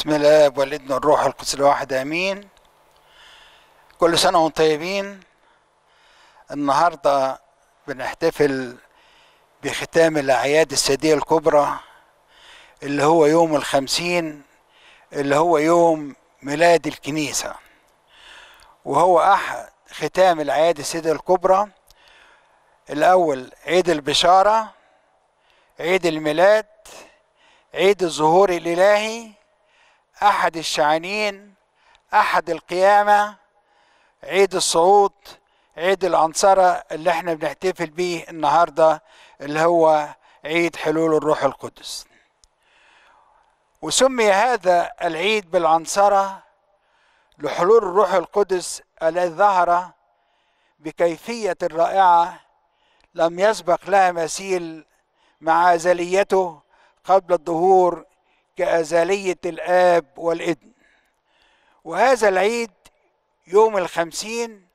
بسم الله والابن والروح القدس الواحد امين كل سنه وانتم طيبين النهارده بنحتفل بختام الاعياد الساديه الكبرى اللي هو يوم الخمسين اللي هو يوم ميلاد الكنيسه وهو احد ختام الاعياد الساديه الكبرى الاول عيد البشاره عيد الميلاد عيد الظهور الالهي احد الشعانين احد القيامه عيد الصعود عيد العنصرة اللي احنا بنحتفل بيه النهاردة اللي هو عيد حلول الروح القدس وسمي هذا العيد بالعنصرة لحلول الروح القدس الذي ظهر بكيفية رائعة لم يسبق لها مثيل مع أزليته قبل الظهور كأزلية الآب والابن وهذا العيد يوم الخمسين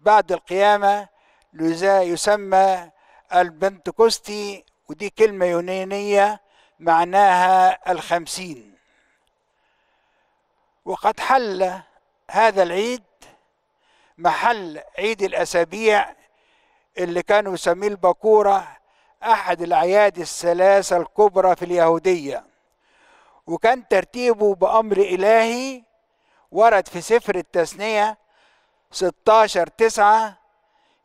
بعد القيامة لذا يسمى البنتكوستي ودي كلمة يونانية معناها الخمسين وقد حل هذا العيد محل عيد الأسابيع اللي كانوا يسميه البكورة أحد الأعياد الثلاثة الكبرى في اليهودية وكان ترتيبه بأمر إلهي ورد في سفر التثنية 16 تسعة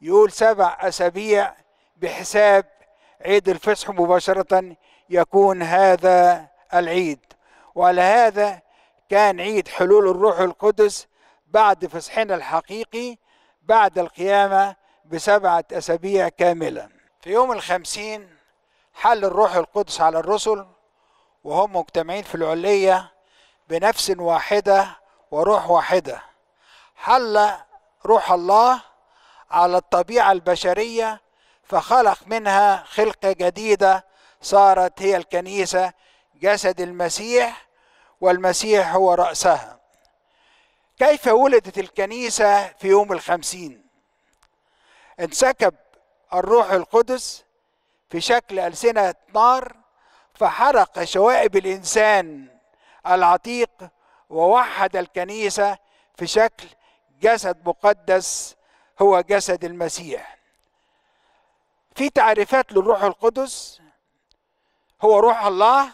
يقول سبع أسابيع بحساب عيد الفصح مباشرة يكون هذا العيد وعلى هذا كان عيد حلول الروح القدس بعد فصحنا الحقيقي بعد القيامة بسبعة أسابيع كاملة في يوم الخمسين حل الروح القدس على الرسل وهم مجتمعين في العلية بنفس واحدة وروح واحدة حل روح الله على الطبيعة البشرية فخلق منها خلقة جديدة صارت هي الكنيسة جسد المسيح والمسيح هو رأسها كيف ولدت الكنيسة في يوم الخمسين انسكب الروح القدس في شكل ألسنة نار فحرق شوائب الانسان العتيق ووحد الكنيسه في شكل جسد مقدس هو جسد المسيح في تعريفات للروح القدس هو روح الله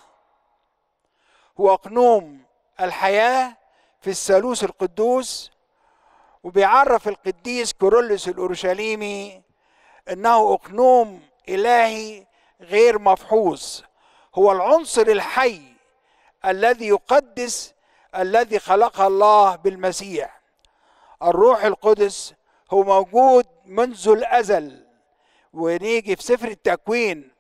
هو قنوم الحياه في الثالوث القدوس وبيعرف القديس كورولوس الاورشليمي انه اقنوم الهي غير مفحوظ هو العنصر الحي الذي يقدس الذي خلقها الله بالمسيح الروح القدس هو موجود منذ الأزل ونيجي في سفر التكوين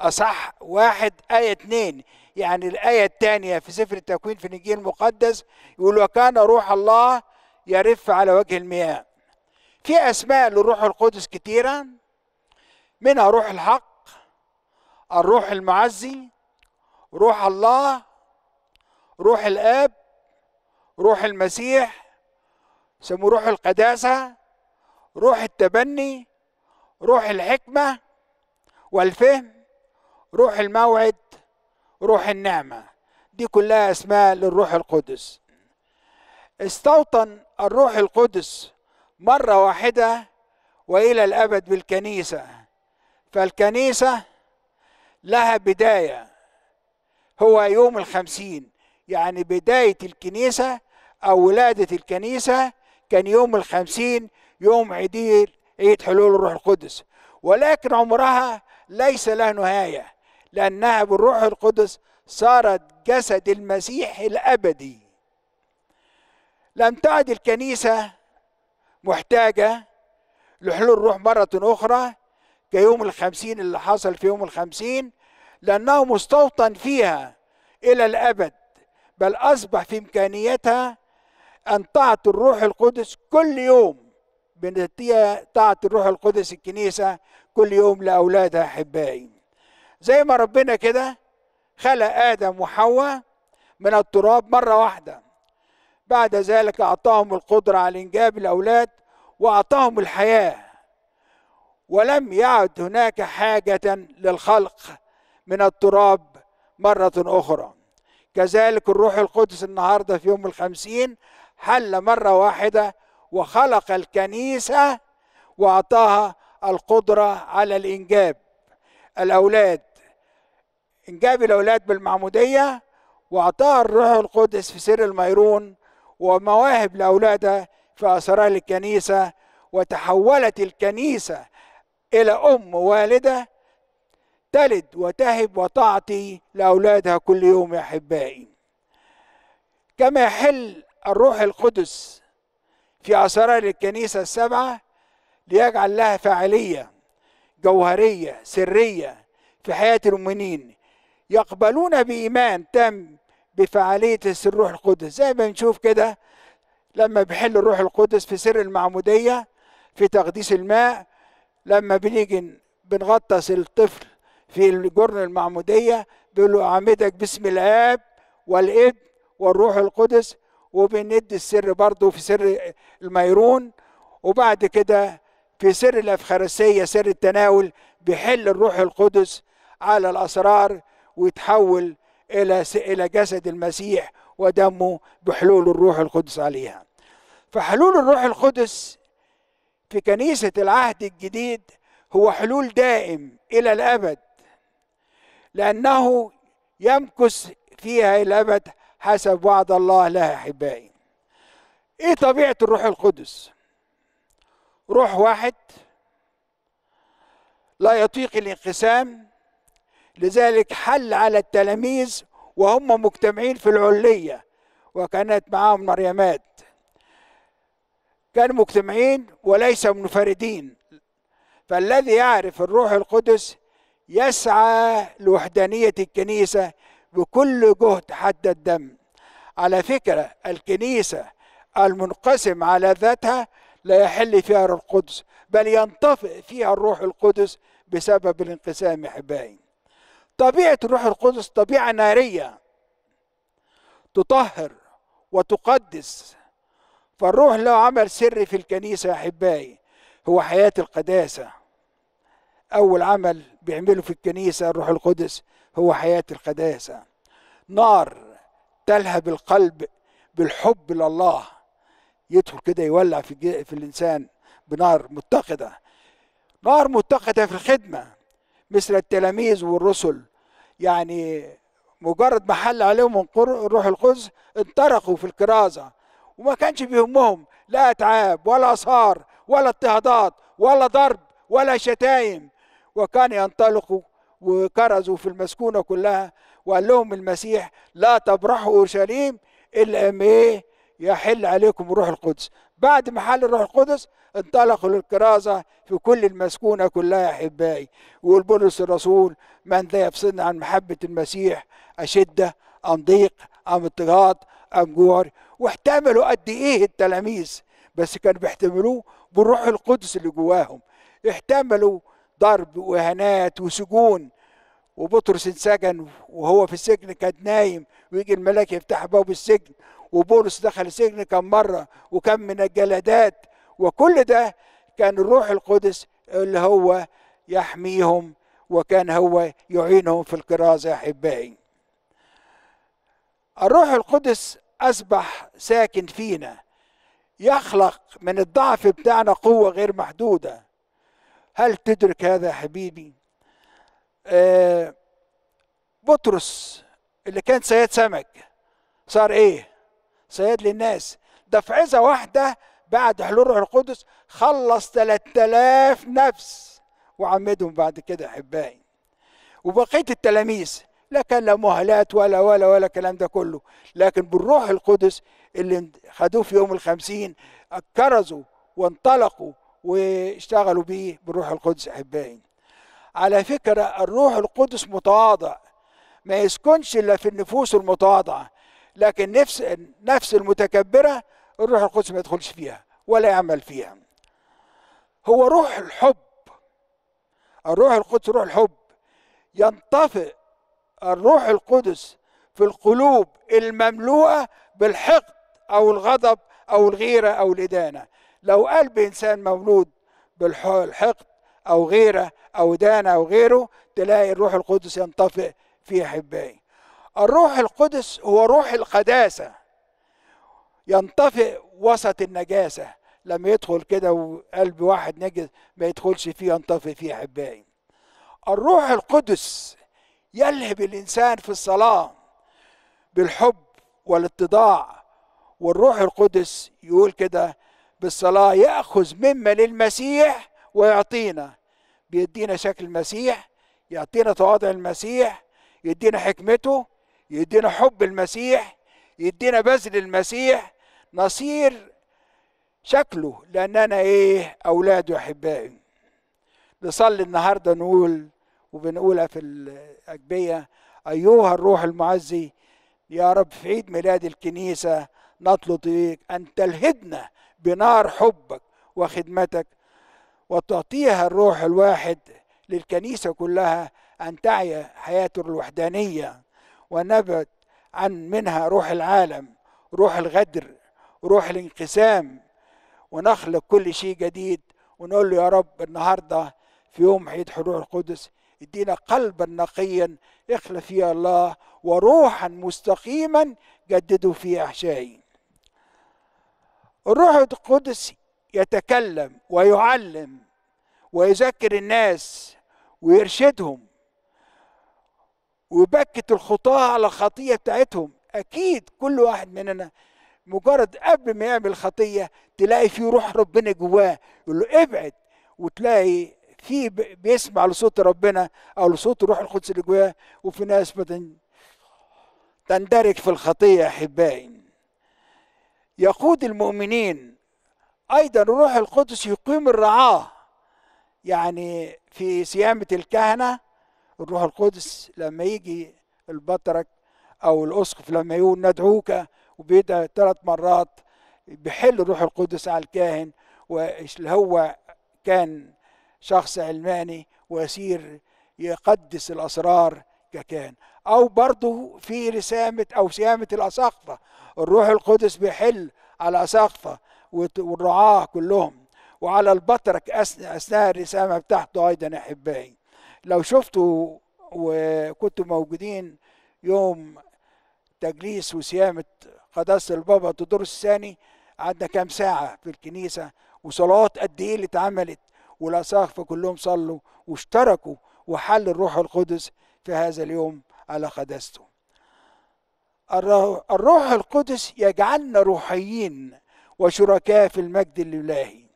أصح واحد آية اتنين يعني الآية الثانية في سفر التكوين في الإنجيل المقدس يقول وكان روح الله يرف على وجه المياه في أسماء للروح القدس كتيرة منها روح الحق الروح المعزي روح الله روح الاب روح المسيح سمو روح القداسه روح التبني روح الحكمه والفهم روح الموعد روح النعمه دي كلها اسماء للروح القدس استوطن الروح القدس مره واحده والى الابد بالكنيسه فالكنيسه لها بدايه هو يوم الخمسين يعني بداية الكنيسة أو ولادة الكنيسة كان يوم الخمسين يوم عيد عيد حلول الروح القدس ولكن عمرها ليس له نهاية لأنها بالروح القدس صارت جسد المسيح الأبدي لم تعد الكنيسة محتاجة لحلول الروح مرة أخرى كيوم الخمسين اللي حصل في يوم الخمسين لأنه مستوطن فيها إلى الأبد بل أصبح في إمكانيتها أن تعطي الروح القدس كل يوم بنتيجة تعطي الروح القدس الكنيسة كل يوم لأولادها أحبائي زي ما ربنا كده خلق آدم وحواء من التراب مرة واحدة بعد ذلك أعطاهم القدرة على إنجاب الأولاد وأعطاهم الحياة ولم يعد هناك حاجة للخلق من التراب مرة أخرى كذلك الروح القدس النهاردة في يوم الخمسين حل مرة واحدة وخلق الكنيسة وأعطاها القدرة على الإنجاب الأولاد إنجاب الأولاد بالمعمودية وأعطاها الروح القدس في سر الميرون ومواهب لأولادها في أسرار الكنيسة وتحولت الكنيسة إلى أم والدة تلد وتهب وتعطي لأولادها كل يوم يا أحبائي كما يحل الروح القدس في أسرار الكنيسة السبعة ليجعل لها فاعلية جوهرية سرية في حياة المؤمنين يقبلون بإيمان تام بفعالية الروح القدس زي ما بنشوف كده لما بيحل الروح القدس في سر المعمودية في تقديس الماء لما بنيجي بنغطس الطفل في الجرن المعمودية بيقول له أعمدك باسم الآب والابن والروح القدس وبندي السر برضه في سر الميرون وبعد كده في سر الأفخارسية سر التناول بيحل الروح القدس على الأسرار ويتحول إلى إلى جسد المسيح ودمه بحلول الروح القدس عليها. فحلول الروح القدس في كنيسة العهد الجديد هو حلول دائم إلى الأبد لأنه يمكث فيها إلى الأبد حسب وعد الله لها أحبائي إيه طبيعة الروح القدس روح واحد لا يطيق الانقسام لذلك حل على التلاميذ وهم مجتمعين في العلية وكانت معهم مريمات كانوا مجتمعين وليس منفردين فالذي يعرف الروح القدس يسعى لوحدانية الكنيسة بكل جهد حتى الدم على فكرة الكنيسة المنقسم على ذاتها لا يحل فيها الروح القدس بل ينطفئ فيها الروح القدس بسبب الانقسام احبائي طبيعه الروح القدس طبيعه ناريه تطهر وتقدس فالروح له عمل سري في الكنيسه احبائي هو حياه القداسه اول عمل بيعمله في الكنيسة الروح القدس هو حياة القداسة نار تلهب القلب بالحب لله يدخل كده يولع في, في الإنسان بنار متقدة نار متقدة في الخدمة مثل التلاميذ والرسل يعني مجرد ما حل عليهم الروح القدس انطرقوا في الكرازة وما كانش بيهمهم لا اتعاب ولا اثار ولا اضطهادات ولا ضرب ولا شتايم وكان ينطلق وكرزوا في المسكونة كلها وقال لهم المسيح لا تبرحوا أورشليم إلا ما إيه يحل عليكم روح القدس بعد ما حل الروح القدس انطلقوا للكرازة في كل المسكونة كلها يا أحبائي يقول بولس الرسول من ذا يفصلنا عن محبة المسيح أشدة أم ضيق أم اضطهاد أم جوع واحتملوا قد إيه التلاميذ بس كانوا بيحتملوه بالروح القدس اللي جواهم احتملوا ضرب واهانات وسجون وبطرس انسجن وهو في السجن كان نايم ويجي الملاك يفتح باب السجن وبولس دخل السجن كم مره وكم من الجلادات وكل ده كان الروح القدس اللي هو يحميهم وكان هو يعينهم في الكرازه احبائي الروح القدس اصبح ساكن فينا يخلق من الضعف بتاعنا قوه غير محدوده هل تدرك هذا حبيبي آه، بطرس اللي كان سيد سمك صار ايه سيد للناس ده في عزة واحدة بعد حلول روح القدس خلص 3000 نفس وعمدهم بعد كده احبائي وبقيه التلاميذ لا كان لا مهلات ولا ولا ولا الكلام ده كله لكن بالروح القدس اللي خدوه في يوم الخمسين كرزوا وانطلقوا واشتغلوا بيه بالروح القدس احبائي على فكره الروح القدس متواضع ما يسكنش الا في النفوس المتواضعه لكن نفس النفس المتكبره الروح القدس ما يدخلش فيها ولا يعمل فيها هو روح الحب الروح القدس روح الحب ينطفئ الروح القدس في القلوب المملوءه بالحقد او الغضب او الغيره او الادانه لو قلب انسان مولود بالحقد او غيره او دان او غيره تلاقي الروح القدس ينطفئ في احبائي الروح القدس هو روح القداسه ينطفئ وسط النجاسه لما يدخل كده وقلب واحد نجس ما يدخلش فيه ينطفئ فيه احبائي الروح القدس يلهب الانسان في الصلاه بالحب والاتضاع والروح القدس يقول كده بالصلاة يأخذ مما للمسيح ويعطينا بيدينا شكل المسيح يعطينا تواضع المسيح يدينا حكمته يدينا حب المسيح يدينا بذل المسيح نصير شكله لأننا إيه أولاد وأحبائي نصلي النهاردة نقول وبنقولها في الأجبية أيها الروح المعزي يا رب في عيد ميلاد الكنيسة نطلب أن تلهدنا بنار حبك وخدمتك وتعطيها الروح الواحد للكنيسة كلها أن تعي حياته الوحدانية ونبت عن منها روح العالم روح الغدر روح الانقسام ونخلق كل شيء جديد ونقول له يا رب النهارده في يوم عيد حضور القدس ادينا قلبا نقيا اخلف فيه الله وروحا مستقيما جددوا فيه احشائي الروح القدس يتكلم ويعلم ويذكر الناس ويرشدهم ويبكت الخطاة على الخطية بتاعتهم أكيد كل واحد مننا مجرد قبل ما يعمل خطية تلاقي في روح ربنا جواه يقول له ابعد وتلاقي في بيسمع لصوت ربنا أو لصوت الروح القدس اللي جواه وفي ناس بتندرج في الخطية أحبائي يقود المؤمنين ايضا الروح القدس يقيم الرعاه يعني في سيامه الكهنه الروح القدس لما يجي البطرك او الاسقف لما يقول ندعوك وبيدا ثلاث مرات بيحل الروح القدس على الكاهن واللي هو كان شخص علماني ويسير يقدس الاسرار ككان او برضه في رسامه او سيامه الاساقفه الروح القدس بيحل على سقفة والرعاة كلهم وعلى البطرك أثناء الرسامة بتاعته أيضا أحبائي لو شفتوا وكنتوا موجودين يوم تجليس وصيامة قداسة البابا تدرس الثاني قعدنا كام ساعة في الكنيسة وصلوات قد إيه اللي اتعملت والأساقفة كلهم صلوا واشتركوا وحل الروح القدس في هذا اليوم على قداسته الروح القدس يجعلنا روحيين وشركاء في المجد الالهي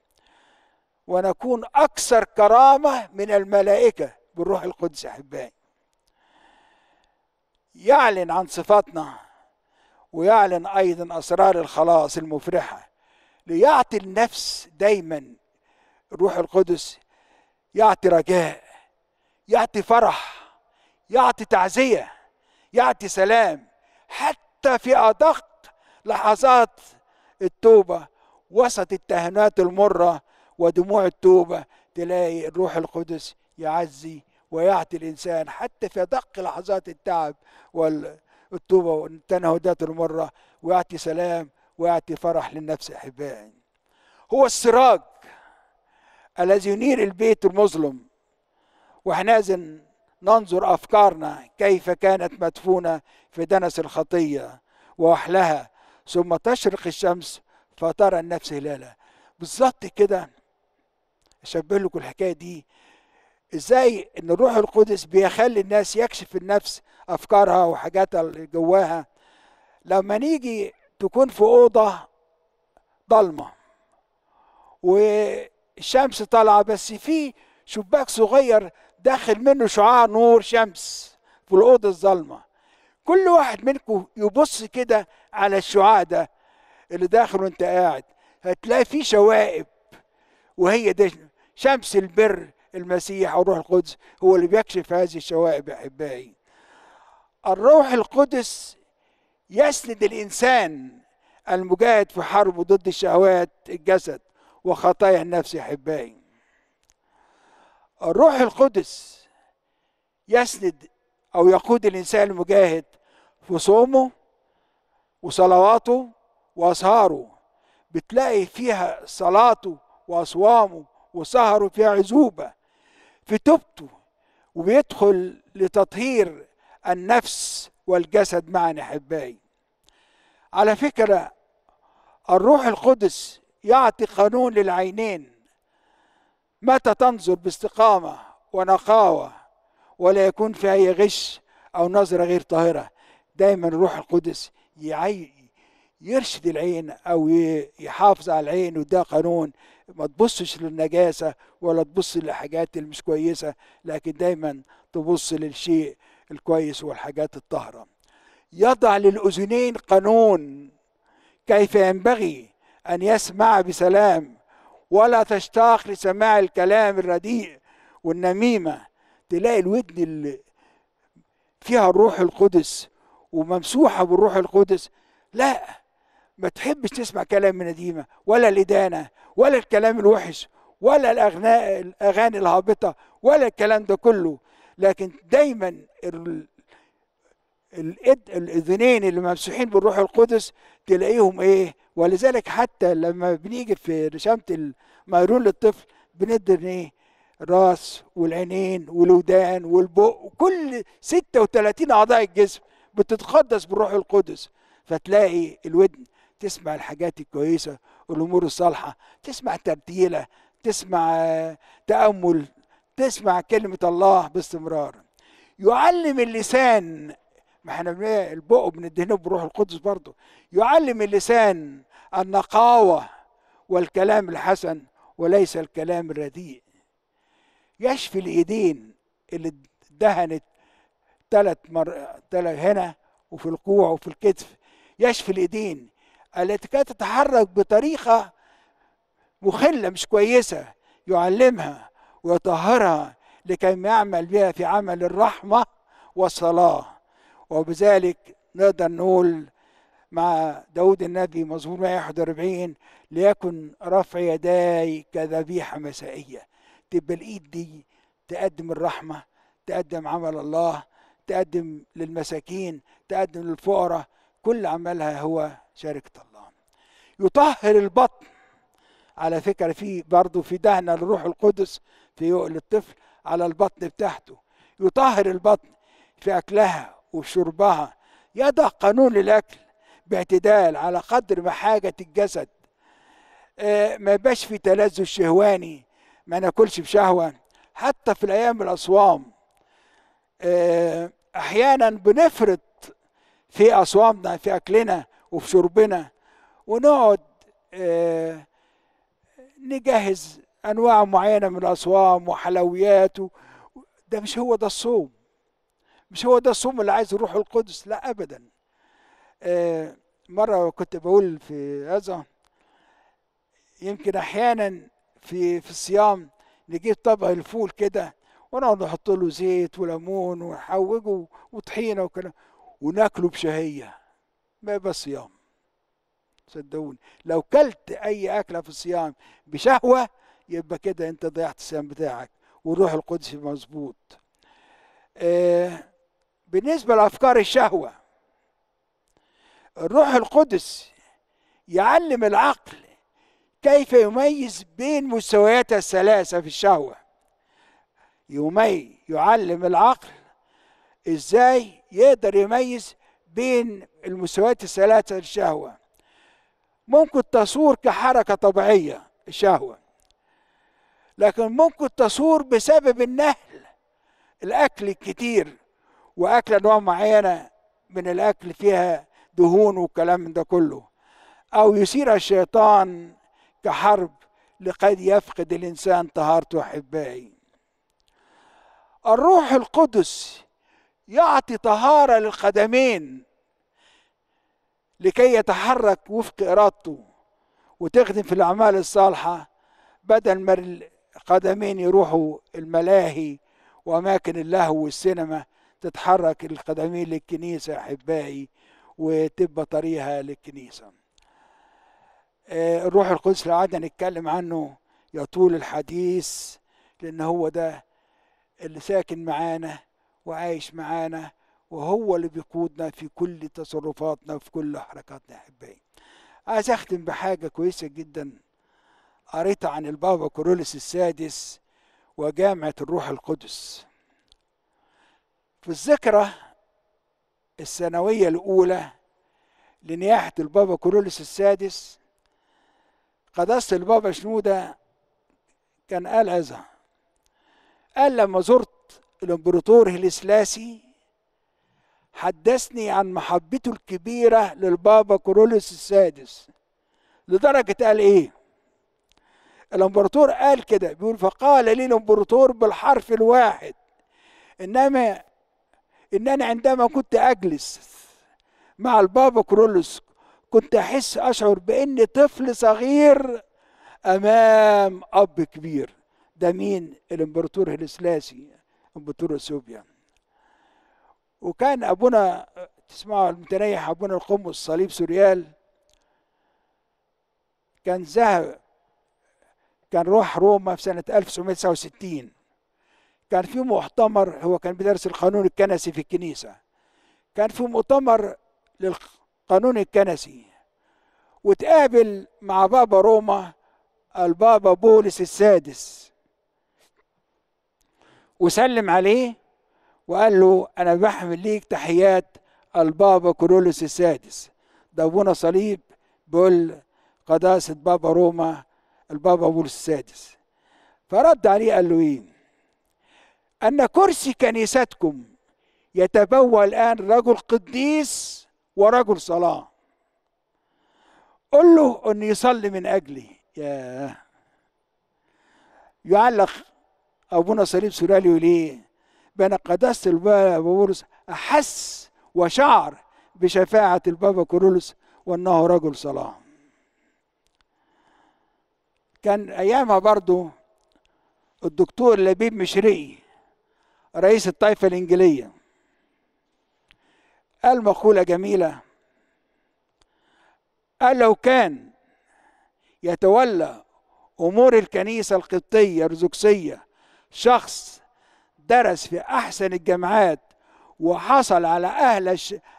ونكون اكثر كرامه من الملائكه بالروح القدس احبائي يعلن عن صفاتنا ويعلن ايضا اسرار الخلاص المفرحه ليعطي النفس دايما الروح القدس يعطي رجاء يعطي فرح يعطي تعزيه يعطي سلام حتى في أدق لحظات التوبة وسط التهنات المرة ودموع التوبة تلاقي الروح القدس يعزي ويعطي الإنسان حتى في أدق لحظات التعب والتوبة والتنهدات المرة ويعطي سلام ويعطي فرح للنفس أحبائي هو السراج الذي ينير البيت المظلم وحنازن ننظر افكارنا كيف كانت مدفونه في دنس الخطيه واحلها ثم تشرق الشمس فترى النفس هلالها بالظبط كده اشبه لكم الحكايه دي ازاي ان الروح القدس بيخلي الناس يكشف النفس افكارها وحاجاتها اللي جواها لما نيجي تكون في اوضه ضلمه والشمس طالعه بس في شباك صغير داخل منه شعاع نور شمس في الأوضة الظلمة كل واحد منكم يبص كده على الشعاع ده اللي داخل وانت قاعد هتلاقي فيه شوائب وهي ده شمس البر المسيح او الروح القدس هو اللي بيكشف هذه الشوائب يا احبائي الروح القدس يسند الانسان المجاهد في حربه ضد شهوات الجسد وخطايا النفس يا احبائي الروح القدس يسند او يقود الانسان المجاهد في صومه وصلواته واسهاره بتلاقي فيها صلاته واصوامه وسهره فيها عزوبه في توبته وبيدخل لتطهير النفس والجسد معا احبائي على فكره الروح القدس يعطي قانون للعينين متى تنظر باستقامة ونقاوة ولا يكون في أي غش أو نظرة غير طاهرة دايما روح القدس يعي يرشد العين أو يحافظ على العين وده قانون ما تبصش للنجاسة ولا تبص للحاجات اللي مش كويسة لكن دايما تبص للشيء الكويس والحاجات الطاهرة يضع للأذنين قانون كيف ينبغي أن يسمع بسلام ولا تشتاق لسماع الكلام الرديء والنميمه تلاقي الودن اللي فيها الروح القدس وممسوحه بالروح القدس لا ما تحبش تسمع كلام النديمه ولا الادانه ولا الكلام الوحش ولا الاغناء الاغاني الهابطه ولا الكلام ده كله لكن دايما الإد... الاذنين اللي ممسوحين بالروح القدس تلاقيهم ايه ولذلك حتى لما بنيجي في رشامه المقرون للطفل بندهن ايه الراس والعينين والودان والبق وكل 36 اعضاء الجسم بتتقدس بالروح القدس فتلاقي الودن تسمع الحاجات الكويسه الامور الصالحه تسمع ترتيله تسمع تامل تسمع كلمه الله باستمرار يعلم اللسان ما احنا البق بندهنه بروح القدس برضه يعلم اللسان النقاوة والكلام الحسن وليس الكلام الرديء يشفي الإيدين اللي دهنت ثلاث مر... تلت هنا وفي الكوع وفي الكتف يشفي الإيدين التي كانت تتحرك بطريقة مخلة مش كويسة يعلمها ويطهرها لكي يعمل بها في عمل الرحمة والصلاة وبذلك نقدر نقول مع داود النبي مزمور 141 ليكن رفع يداي كذبيحة مسائية تبقى الإيد دي تقدم الرحمة تقدم عمل الله تقدم للمساكين تقدم للفقراء كل عملها هو شركة الله يطهر البطن على فكرة في برضه في دهنة للروح القدس في يقل الطفل على البطن بتاعته يطهر البطن في أكلها وشربها يضع قانون للأكل باعتدال على قدر ما حاجة الجسد آه، ما يبقاش في تلذذ شهواني ما ناكلش بشهوة حتى في الأيام الأصوام آه، أحيانا بنفرط في أصوامنا في أكلنا وفي شربنا ونقعد آه، نجهز أنواع معينة من الأصوام وحلويات ده مش هو ده الصوم مش هو ده الصوم اللي عايز روح القدس لا ابدا آه، مره كنت بقول في هذا يمكن احيانا في في الصيام نجيب طبق الفول كده ونقعد نحط له زيت وليمون ونحوجه وطحينه وكلام وناكله بشهيه ما يبقى صيام صدقوني لو كلت اي اكله في الصيام بشهوه يبقى كده انت ضيعت الصيام بتاعك والروح القدس مظبوط آه بالنسبة لأفكار الشهوة الروح القدس يعلم العقل كيف يميز بين مستوياتها الثلاثة في الشهوة يمي يعلم العقل ازاي يقدر يميز بين المستويات الثلاثة في الشهوة ممكن تصور كحركة طبيعية الشهوة لكن ممكن تصور بسبب النهل الأكل الكتير واكله نوع معينه من الاكل فيها دهون والكلام من ده كله او يثير الشيطان كحرب لقد يفقد الانسان طهارته احبائي الروح القدس يعطي طهاره للقدمين لكي يتحرك وفق ارادته وتخدم في الاعمال الصالحه بدل ما القدمين يروحوا الملاهي واماكن اللهو والسينما تتحرك القدمين للكنيسة أحبائي وتبقى طريقها للكنيسة آه، الروح القدس لو قعدنا نتكلم عنه يطول الحديث لأن هو ده اللي ساكن معانا وعايش معانا وهو اللي بيقودنا في كل تصرفاتنا وفي كل حركاتنا أحبائي عايز أختم بحاجة كويسة جدا قريتها عن البابا كورولس السادس وجامعة الروح القدس في الذكرى السنوية الأولى لنياحة البابا كورولس السادس قداسة البابا شنودة كان قال هذا قال لما زرت الامبراطور هيليسلاسي حدثني عن محبته الكبيرة للبابا كورولس السادس لدرجة قال إيه الامبراطور قال كده بيقول فقال لي الامبراطور بالحرف الواحد إنما ان انا عندما كنت اجلس مع البابا كرولوس كنت احس اشعر باني طفل صغير امام اب كبير ده مين الامبراطور هيلسلاسي امبراطور اثيوبيا وكان ابونا تسمعوا المتنيح ابونا القمص صليب سوريال كان ذهب كان روح روما في سنة 1969 كان في مؤتمر هو كان بيدرس القانون الكنسي في الكنيسة كان في مؤتمر للقانون الكنسي وتقابل مع بابا روما البابا بولس السادس وسلم عليه وقال له أنا بحمل ليك تحيات البابا كورولوس السادس ده أبونا صليب بيقول قداسة بابا روما البابا بولس السادس فرد عليه قال له إيه أن كرسي كنيستكم يتبوى الآن رجل قديس ورجل صلاة قل له أن يصلي من أجلي ياه يعلق أبونا صليب سوريالي ليه بين قداسة البابا بولس أحس وشعر بشفاعة البابا كورولوس وأنه رجل صلاة كان أيامها برضو الدكتور لبيب مشري رئيس الطائفة الإنجلية قال مقولة جميلة قال لو كان يتولى أمور الكنيسة القبطية الأرثوذكسية شخص درس في أحسن الجامعات وحصل على أهل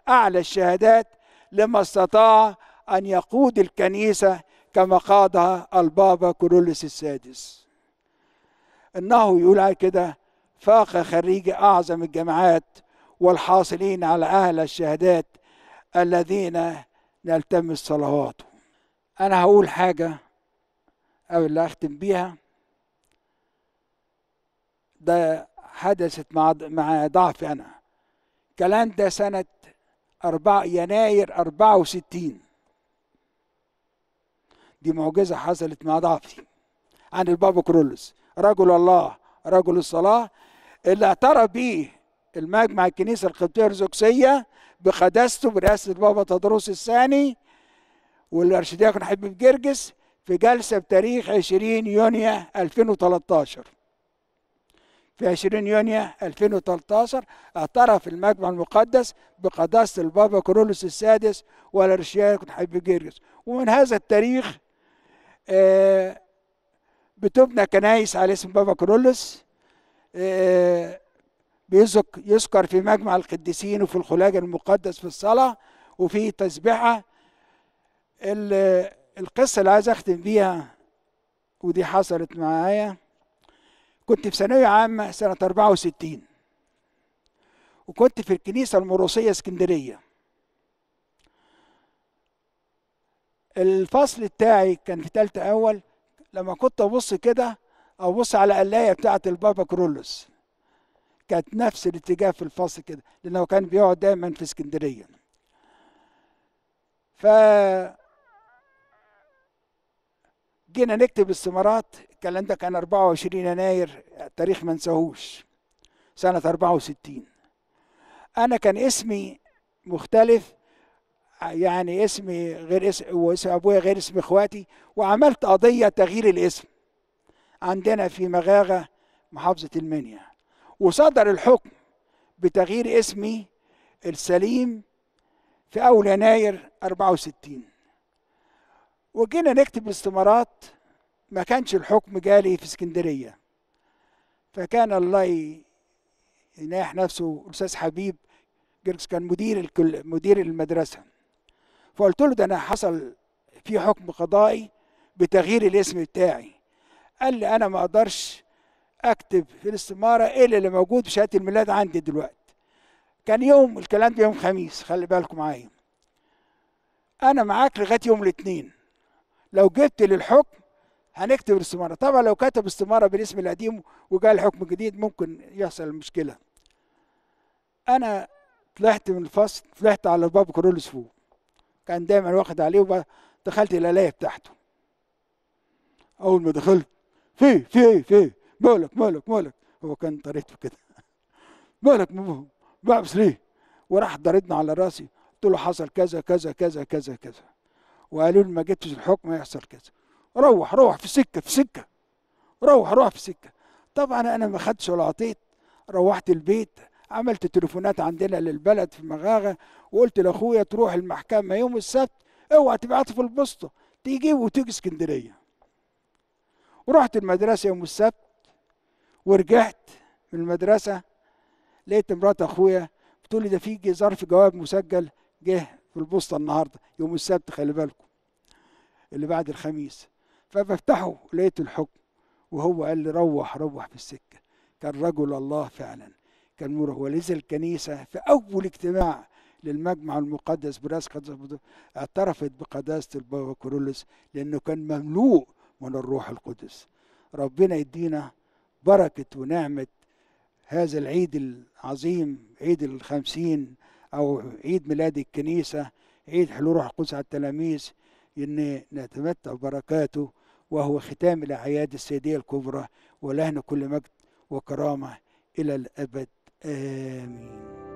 أعلى الشهادات لما استطاع أن يقود الكنيسة كما قادها البابا كورولوس السادس إنه يقول كده فاق خريجي أعظم الجامعات والحاصلين على أعلى الشهادات الذين نلتمس صلواتهم أنا هقول حاجة أو اللي أختم بيها ده حدثت مع مع ضعفي أنا الكلام ده سنة 4 يناير 64 دي معجزة حصلت مع ضعفي عن البابا كرولس رجل الله رجل الصلاة اللي اعترف بيه المجمع الكنيسة القبطية الأرثوذكسية بقداسته برئاسة البابا تدروس الثاني والأرشدياكون حبيب جرجس في جلسة بتاريخ 20 يونيو 2013 في 20 يونيو 2013 اعترف المجمع المقدس بقداسة البابا كرولوس السادس والأرشدياكون حبيب جرجس ومن هذا التاريخ آه، بتبنى كنايس على اسم بابا كرولوس آه، يذكر في مجمع القديسين وفي الخلاج المقدس في الصلاة وفي تسبحة القصة اللي عايز أختم بيها ودي حصلت معايا كنت في ثانوية عامة سنة 64 وكنت في الكنيسة المروسية اسكندرية الفصل بتاعي كان في ثالثة أول لما كنت أبص كده او بص على القلايه بتاعه البابا كرولوس كانت نفس الاتجاه في الفصل كده لانه كان بيقعد دايما في اسكندريه ف جينا نكتب استمارات الكلام ده كان 24 يناير تاريخ ما انساهوش سنه 64 انا كان اسمي مختلف يعني اسمي غير اسم واسم ابويا غير اسم اخواتي وعملت قضيه تغيير الاسم عندنا في مغاغة محافظة المنيا وصدر الحكم بتغيير اسمي السليم في أول يناير 64 وجينا نكتب الاستمارات ما كانش الحكم جالي في اسكندرية فكان الله يناح نفسه الأستاذ حبيب جيركس كان مدير الكل مدير المدرسة فقلت له ده أنا حصل في حكم قضائي بتغيير الاسم بتاعي قال لي انا ما اقدرش اكتب في الاستماره الا اللي موجود بشهاده الميلاد عندي دلوقتي كان يوم الكلام ده يوم خميس خلي بالكم معايا انا معاك لغايه يوم الاثنين لو جبت للحكم هنكتب الاستماره طبعا لو كتب استماره بالاسم القديم وجاء الحكم الجديد ممكن يحصل مشكله انا طلعت من الفصل طلعت على باب كرولس فوق كان دايما واخد عليه ودخلت القلايه بتاعته اول ما دخلت في في في مالك مالك مالك هو كان طريقته كده مالك بعبس ليه وراح ضاردنا على راسي قلت له حصل كذا كذا كذا كذا كذا وقالوا لي ما جبتش الحكم يحصل كذا روح روح في سكه في سكه روح روح في سكه طبعا انا ما خدتش ولا عطيت روحت البيت عملت تليفونات عندنا للبلد في مغاغه وقلت لاخويا تروح المحكمه يوم السبت اوعى تبعت في البسطه تيجي وتيجي اسكندريه ورحت المدرسة يوم السبت ورجعت من المدرسة لقيت مرات أخويا بتقول لي ده في ظرف جواب مسجل جه في البوسطة النهاردة يوم السبت خلي بالكم اللي بعد الخميس فبفتحه لقيت الحكم وهو قال لي روح روح في السكة كان رجل الله فعلا كان مره ولذا الكنيسة في أول اجتماع للمجمع المقدس برأس قدس اعترفت بقداسة البابا كورولوس لأنه كان مملوء من الروح القدس ربنا يدينا بركة ونعمة هذا العيد العظيم عيد الخمسين أو عيد ميلاد الكنيسة عيد حلول روح القدس على التلاميذ إن نتمتع ببركاته وهو ختام الأعياد السيدية الكبرى ولهنا كل مجد وكرامة إلى الأبد آمين